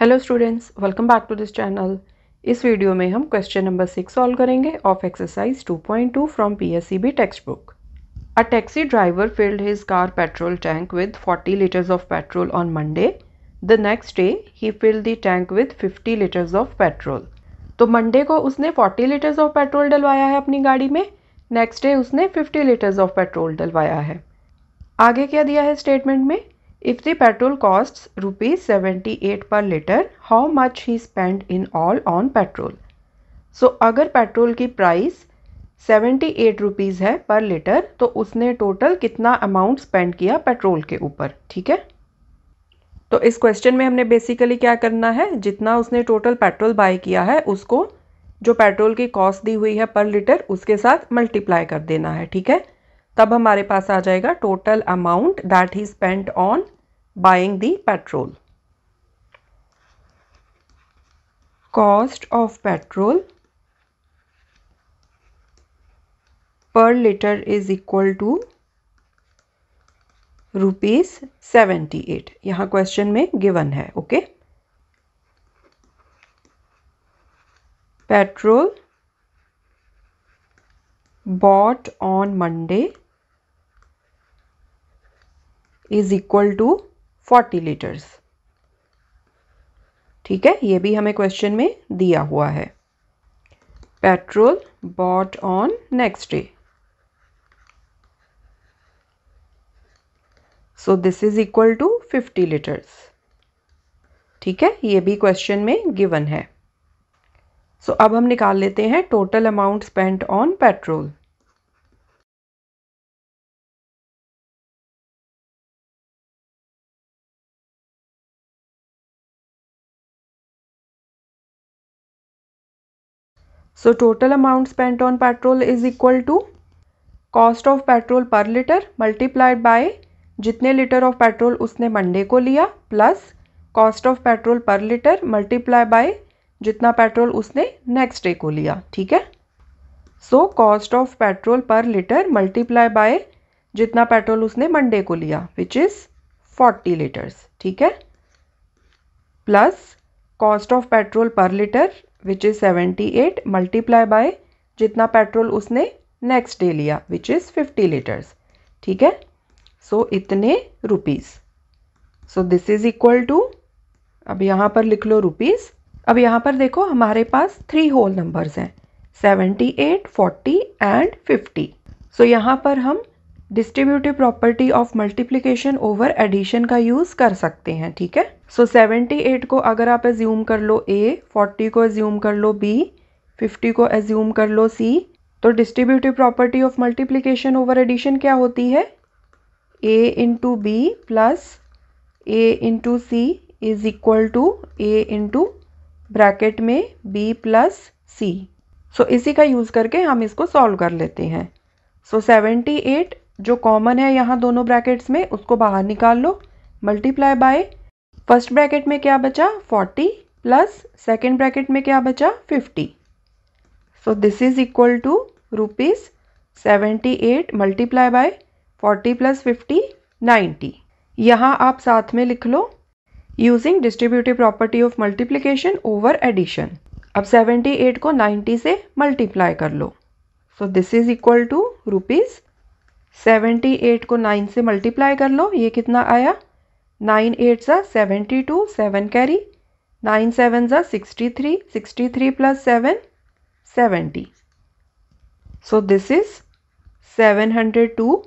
Hello students welcome back to this channel इस video में हम क्वेश्चन नंबर सिक्स सॉल्व करेंगे of exercise 2.2 from B textbook a taxi driver filled his car petrol tank with 40 litres of petrol on Monday the next day he filled the tank with 50 litres of petrol तो Monday को उसने 40 litres of petrol डलवाया है अपनी गाड़ी में next day उसने 50 litres of petrol डलवाया है आगे क्या दिया है स्टेटमेंट में If the petrol costs rupees 78 per liter, how much he spent in all on petrol? So so, अगर पेट्रोल की प्राइस 78 रुपीज़ है पर लीटर तो उसने टोटल कितना अमाउंट स्पेंड किया पेट्रोल के ऊपर ठीक है तो इस क्वेश्चन में हमने बेसिकली क्या करना है जितना उसने टोटल पेट्रोल बाय किया है उसको जो पेट्रोल की कॉस्ट दी हुई है पर लीटर उसके साथ मल्टीप्लाई कर देना है ठीक है तब हमारे पास आ जाएगा total amount that he spent on buying the petrol cost of petrol per litre is equal to rupees seventy eight यहां क्वेश्चन में गिवन है okay petrol bought on Monday is equal to forty litres ठीक है ये भी हमें question में दिया हुआ है petrol bought on next day so this is equal to fifty litres ठीक है ये भी क्वेश्चन में गिवन है सो so, अब हम निकाल लेते हैं total amount spent on petrol so total amount spent on petrol is equal to cost of petrol per litre multiplied by जितने लीटर ऑफ पेट्रोल उसने मंडे को लिया plus cost of petrol per litre multiply by जितना petrol उसने next day को लिया ठीक है so cost of petrol per litre multiply by जितना पेट्रोल उसने मंडे को लिया विच इज़ फोर्टी लीटर्स ठीक है plus cost of petrol per litre which is seventy eight multiply by जितना पेट्रोल उसने नेक्स्ट डे लिया विच इज़ फिफ्टी लीटर्स ठीक है सो so, इतने rupees so this is equal to अब यहाँ पर लिख लो रुपीस अब यहाँ पर देखो हमारे पास थ्री होल नंबर्स हैं seventy eight forty and fifty so यहाँ पर हम distributive property of multiplication over addition का यूज कर सकते हैं ठीक है सो सेवेंटी एट को अगर आप एज्यूम कर लो ए फोर्टी को एज्यूम कर लो बी फिफ्टी को एज्यूम कर लो सी तो distributive property of multiplication over addition क्या होती है A into B plus A into C is equal to A into bracket में बी प्लस सी सो इसी का यूज़ करके हम इसको सॉल्व कर लेते हैं सो सेवेंटी एट जो कॉमन है यहाँ दोनों ब्रैकेट्स में उसको बाहर निकाल लो मल्टीप्लाई बाय फर्स्ट ब्रैकेट में क्या बचा 40 प्लस सेकेंड ब्रैकेट में क्या बचा 50 so this is equal to rupees seventy eight multiply by forty plus fifty ninety यहाँ आप साथ में लिख लो using distributive property of multiplication over addition अब सेवेंटी एट को नाइन्टी से मल्टीप्लाई कर लो so this is equal to rupees seventy eight को नाइन से मल्टीप्लाई कर लो ये कितना आया नाइन एट ज़ा seventy two seven carry nine seven ज़ा sixty three sixty three plus seven seventy so this is seven hundred two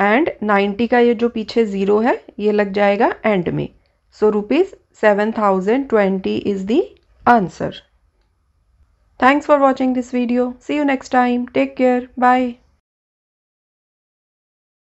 and ninety का ये जो पीछे ज़ीरो है ये लग जाएगा एंड में so rupees seven thousand twenty is the answer thanks for watching this video see you next time take care bye